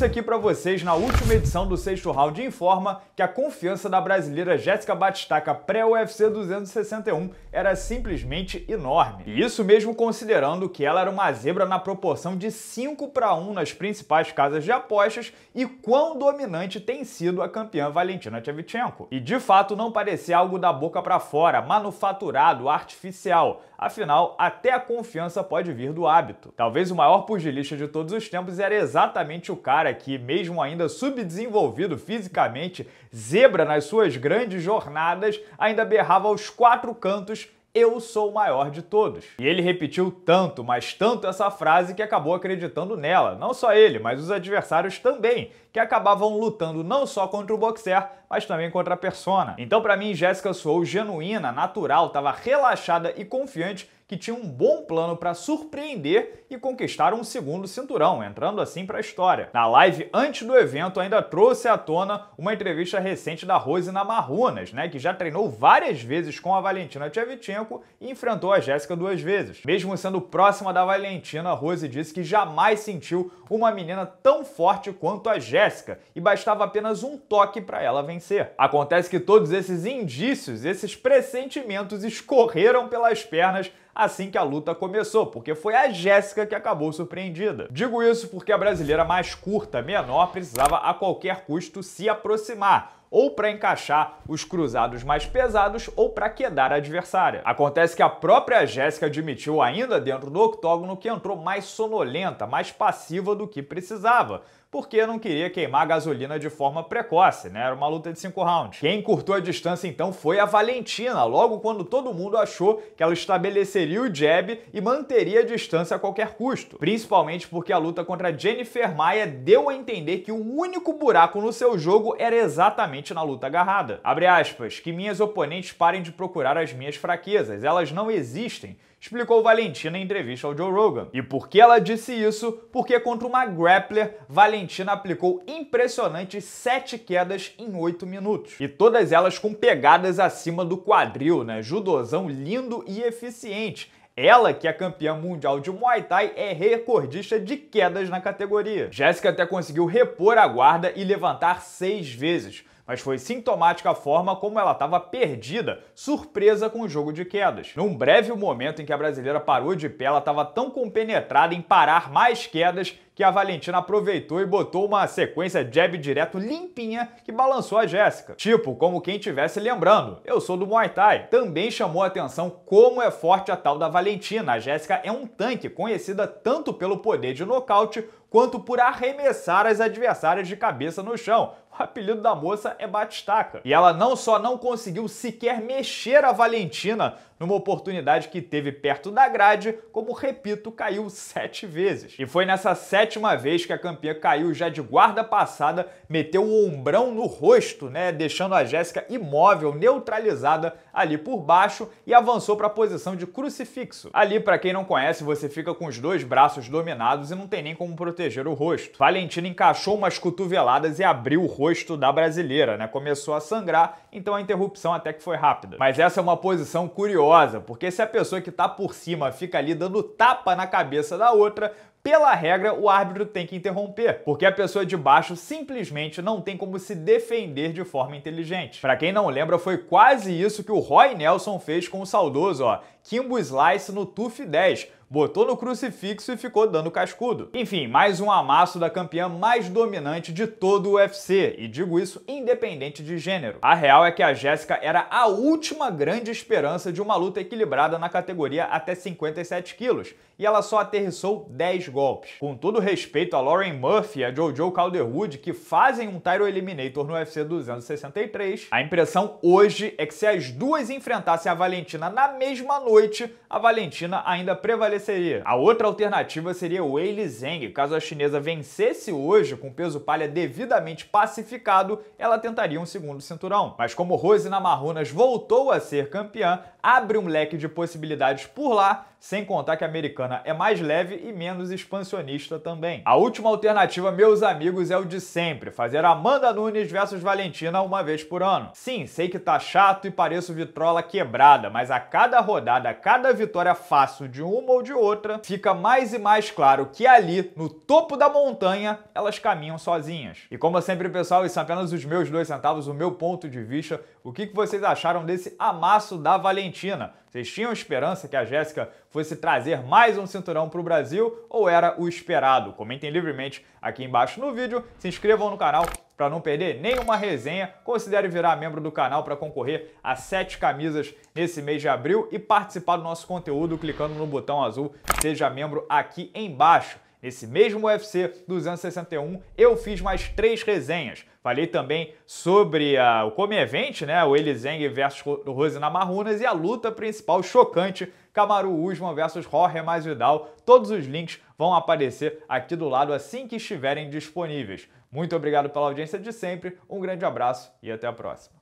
trouxe aqui para vocês, na última edição do Sexto Round Informa, que a confiança da brasileira Jéssica Batistaca pré-UFC 261 era simplesmente enorme. E isso mesmo considerando que ela era uma zebra na proporção de 5 para 1 nas principais casas de apostas e quão dominante tem sido a campeã Valentina Tchevchenko. E de fato não parecia algo da boca para fora, manufaturado, artificial. Afinal, até a confiança pode vir do hábito. Talvez o maior pugilista de todos os tempos era exatamente o cara cara que, mesmo ainda subdesenvolvido fisicamente, zebra nas suas grandes jornadas, ainda berrava aos quatro cantos eu sou o maior de todos. E ele repetiu tanto, mas tanto essa frase que acabou acreditando nela. Não só ele, mas os adversários também, que acabavam lutando não só contra o boxer, mas também contra a persona. Então, para mim, Jéssica soou genuína, natural, estava relaxada e confiante que tinha um bom plano para surpreender e conquistar um segundo cinturão, entrando assim para a história. Na live antes do evento, ainda trouxe à tona uma entrevista recente da Rose Namarrunas, né, que já treinou várias vezes com a Valentina Tchevchenko e enfrentou a Jéssica duas vezes. Mesmo sendo próxima da Valentina, a Rose disse que jamais sentiu uma menina tão forte quanto a Jéssica e bastava apenas um toque para ela vencer. Acontece que todos esses indícios, esses pressentimentos escorreram pelas pernas assim que a luta começou, porque foi a Jéssica que acabou surpreendida. Digo isso porque a brasileira mais curta, menor, precisava a qualquer custo se aproximar ou para encaixar os cruzados mais pesados ou para quedar a adversária. Acontece que a própria Jéssica admitiu ainda dentro do octógono que entrou mais sonolenta, mais passiva do que precisava, porque não queria queimar a gasolina de forma precoce, né? Era uma luta de cinco rounds. Quem curtou a distância então foi a Valentina, logo quando todo mundo achou que ela estabeleceria o jab e manteria a distância a qualquer custo, principalmente porque a luta contra Jennifer Maia deu a entender que o único buraco no seu jogo era exatamente na luta agarrada. Abre aspas, que minhas oponentes parem de procurar as minhas fraquezas, elas não existem, explicou Valentina em entrevista ao Joe Rogan. E por que ela disse isso? Porque contra uma grappler, Valentina aplicou impressionantes 7 quedas em 8 minutos. E todas elas com pegadas acima do quadril, né? Judozão lindo e eficiente. Ela, que é campeã mundial de Muay Thai, é recordista de quedas na categoria. Jéssica até conseguiu repor a guarda e levantar seis vezes, mas foi sintomática a forma como ela estava perdida, surpresa com o jogo de quedas. Num breve momento em que a brasileira parou de pé, ela estava tão compenetrada em parar mais quedas que a Valentina aproveitou e botou uma sequência jab direto limpinha que balançou a Jéssica. Tipo, como quem estivesse lembrando, eu sou do Muay Thai. Também chamou a atenção como é forte a tal da Valentina. A Jéssica é um tanque, conhecida tanto pelo poder de nocaute quanto por arremessar as adversárias de cabeça no chão. O apelido da moça é Batistaca. E ela não só não conseguiu sequer mexer a Valentina numa oportunidade que teve perto da grade, como, repito, caiu sete vezes. E foi nessa sete sétima vez que a campeã caiu já de guarda passada, meteu o ombrão no rosto, né, deixando a Jéssica imóvel, neutralizada ali por baixo e avançou para a posição de crucifixo. Ali, para quem não conhece, você fica com os dois braços dominados e não tem nem como proteger o rosto. Valentina encaixou umas cotoveladas e abriu o rosto da brasileira, né? Começou a sangrar, então a interrupção até que foi rápida. Mas essa é uma posição curiosa, porque se a pessoa que tá por cima fica ali dando tapa na cabeça da outra, pela regra, o árbitro tem que interromper, porque a pessoa de baixo simplesmente não tem como se defender de forma inteligente. Para quem não lembra, foi quase isso que o Roy Nelson fez com o saudoso, ó, Kimbo Slice no TUF 10, botou no crucifixo e ficou dando cascudo. Enfim, mais um amasso da campeã mais dominante de todo o UFC, e digo isso independente de gênero. A real é que a Jéssica era a última grande esperança de uma luta equilibrada na categoria até 57 quilos, e ela só aterrissou 10 golpes. Com todo respeito a Lauren Murphy e a Jojo Calderwood, que fazem um Tyro Eliminator no UFC 263, a impressão hoje é que se as duas enfrentassem a Valentina na mesma noite, a Valentina ainda prevaleceria a outra alternativa seria Wei Lizeng. Caso a chinesa vencesse hoje com peso palha devidamente pacificado, ela tentaria um segundo cinturão. Mas como Rose Namarunas voltou a ser campeã, abre um leque de possibilidades por lá sem contar que a americana é mais leve e menos expansionista também. A última alternativa, meus amigos, é o de sempre, fazer Amanda Nunes versus Valentina uma vez por ano. Sim, sei que tá chato e pareço vitrola quebrada, mas a cada rodada, a cada vitória fácil de uma ou de outra, fica mais e mais claro que ali, no topo da montanha, elas caminham sozinhas. E como sempre, pessoal, isso são é apenas os meus dois centavos, o meu ponto de vista, o que vocês acharam desse amasso da Valentina? Vocês tinham esperança que a Jéssica fosse trazer mais um cinturão para o Brasil ou era o esperado? Comentem livremente aqui embaixo no vídeo, se inscrevam no canal para não perder nenhuma resenha, considere virar membro do canal para concorrer a sete camisas nesse mês de abril e participar do nosso conteúdo clicando no botão azul Seja Membro aqui embaixo. Nesse mesmo UFC 261, eu fiz mais três resenhas. Falei também sobre ah, o Come Event, né? O Elizeng versus Rosina Marrunas e a luta principal chocante Camaru Usman versus Jorge Vidal. Todos os links vão aparecer aqui do lado assim que estiverem disponíveis. Muito obrigado pela audiência de sempre, um grande abraço e até a próxima.